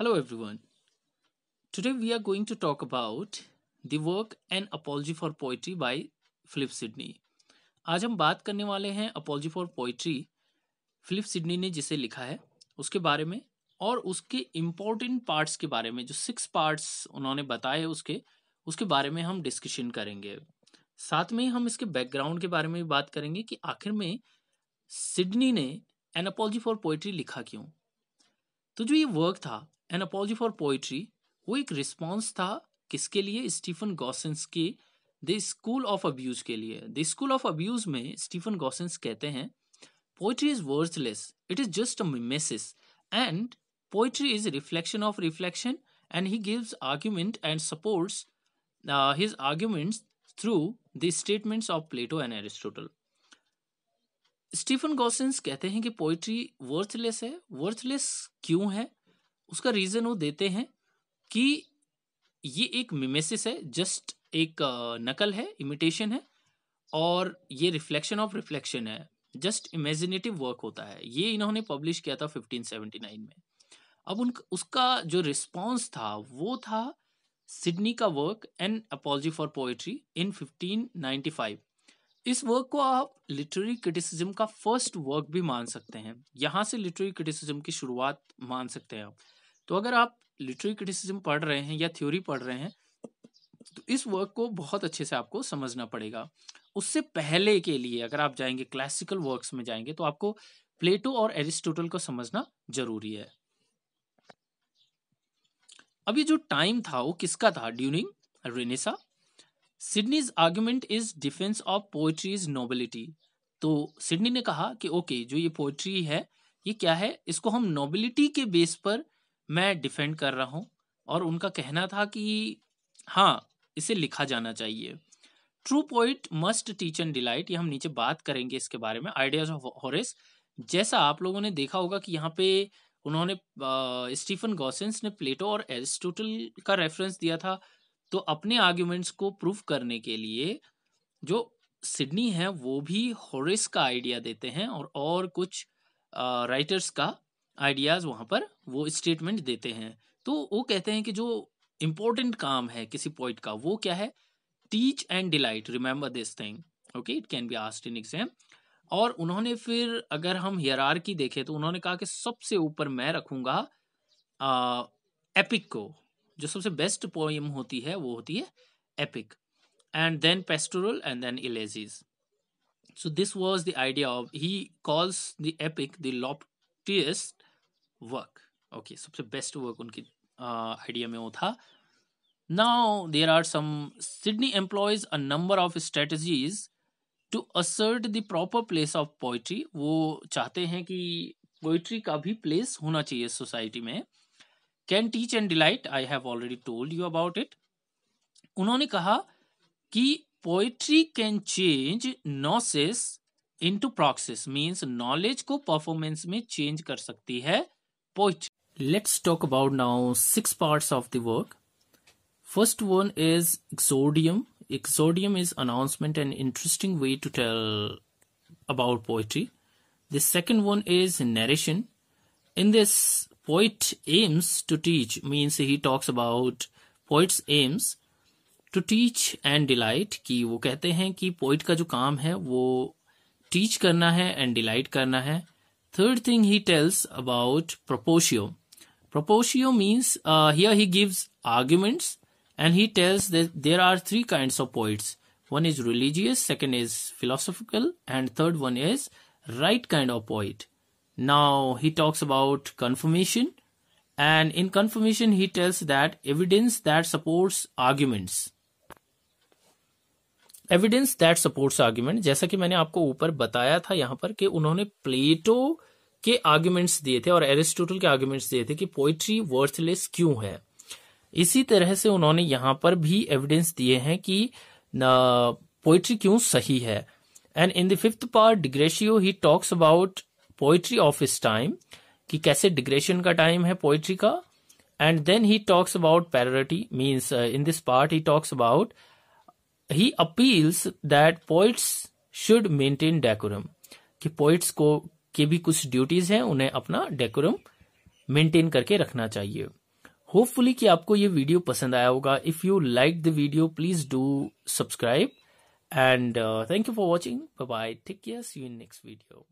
Hello everyone. Today we are going to talk about the work An Apology for Poetry by Philip Sidney. आज हम बात करने वाले हैं apology for poetry Philip Sidney ने जिसे लिखा है उसके बारे में और उसके इम्पोर्टेंट पार्ट्स के बारे में जो सिक्स पार्ट्स उन्होंने बताए उसके उसके बारे में हम डिस्कशन करेंगे साथ में हम इसके बैकग्राउंड के बारे में भी बात करेंगे कि आखिर में सिडनी ने एन फॉर पोइट्री लिखा क्यों तो जो ये वर्क था एन फॉर पोइट्री वो एक रिस्पॉन्स था किसके लिए स्टीफन गॉसेंस के द स्कूल ऑफ अब्यूज के लिए द स्कूल ऑफ अब्यूज में स्टीफन गॉसेंस कहते हैं poetry is worthless it is just a mimesis and poetry is reflection of reflection and he gives argument and supports his arguments through the statements of Plato and Aristotle Stephen Gosson कहते हैं कि poetry worthless है worthless क्यों है उसका reason वो देते हैं कि ये एक मिमेसिस है जस्ट एक नकल है इमिटेशन है और ये रिफ्लेक्शन ऑफ रिफ्लेक्शन है जस्ट इमेजिनेटिव वर्क होता है ये इन्होंने पब्लिश किया था 1579 में अब उन उसका जो रिस्पांस था वो था सिडनी का work an apology for poetry in 1595 इस वर्क को आप लिटरेरी क्रिटिसिज्म का फर्स्ट वर्क भी मान सकते हैं यहाँ से लिटरेरी क्रिटिसिज्म की शुरुआत मान सकते हैं आप तो अगर आप लिटरेरी क्रिटिसिज्म पढ़ रहे हैं या थ्योरी पढ़ रहे हैं तो इस वर्क को बहुत अच्छे से आपको समझना पड़ेगा उससे पहले के लिए अगर आप जाएंगे क्लासिकल वर्क्स में जाएंगे तो आपको प्लेटो और एरिस्टोटल को समझना जरूरी है अब ये जो टाइम था वो किसका था during renaissance Sidney's argument is defence of poetry is nobility तो सिडनी ने कहा कि ओके जो ये पोएट्री है ये क्या है इसको हम नोबिलिटी के बेस पर मैं डिफेंड कर रहा हूँ और उनका कहना था कि हाँ इसे लिखा जाना चाहिए true poet must teach and delight ये हम नीचे बात करेंगे इसके बारे में आइडियाज ऑफ हॉरिस जैसा आप लोगों ने देखा होगा कि यहाँ पे उन्होंने स्टीफन गॉसेंस ने प्लेटो और एरिस्टोटल का रेफरेंस दिया था तो अपने आर्ग्यूमेंट्स को प्रूफ करने के लिए जो सिडनी है वो भी हॉरिस का आइडिया देते हैं और और कुछ राइटर्स का आइडियाज़ वहाँ पर वो स्टेटमेंट देते हैं तो वो कहते हैं कि जो इम्पोर्टेंट काम है किसी पॉइंट का वो क्या है teach and delight remember this thing okay it can be asked in exam और उन्होंने फिर अगर हम की देखें तो उन्होंने कहा कि सबसे ऊपर मैं रखूंगा एपिक को जो सबसे बेस्ट पोइम होती है वो होती है epic and then pastoral and then elegies so this was the idea of he calls the epic the loftiest work okay सबसे बेस्ट वर्क उनकी आइडिया में वो था now there are some Sidney employs a number of strategies to assert the proper place of poetry वो चाहते हैं कि poetry का भी प्लेस होना चाहिए सोसाइटी में can teach and delight I have already told you about it उन्होंने कहा कि poetry can change into praxis means knowledge को परफॉर्मेंस में चेंज कर सकती है poetry let's talk about now six parts of the work first one is exordium Exordium is announcement, an interesting way to tell about poetry. The second one is narration. In this, poet aims to teach means he talks about poet's aims to teach and delight कि वो कहते हैं कि poet का जो काम है वो teach करना है and delight करना है. Third thing he tells about proposio. Proposio means uh, here he gives arguments And he tells that there are three kinds of poets. One is religious, second is philosophical, and third one is right kind of poet. Now he talks about confirmation, and in confirmation he tells that evidence that supports arguments. Evidence that supports argument जैसा कि मैंने आपको ऊपर बताया था यहाँ पर कि उन्होंने प्लेटो के आर्ग्यूमेंट्स दिए थे और एरिस्टोटल के आर्ग्यूमेंट्स दिए थे कि पोइट्री वर्थलेस क्यों है इसी तरह से उन्होंने यहां पर भी एविडेंस दिए हैं कि पोइट्री क्यों सही है and in the fifth part digressio he talks about poetry of इस टाइम कि कैसे डिग्रेशन का टाइम है पोइट्री का and then he talks about parity means in this part he talks about he appeals that poets should maintain decorum कि poets को के भी कुछ ड्यूटीज हैं उन्हें अपना डेकोरम मेंटेन करके रखना चाहिए होपफुली कि आपको ये वीडियो पसंद आया होगा if you like the video please do subscribe and thank you for watching bye take care see you in next video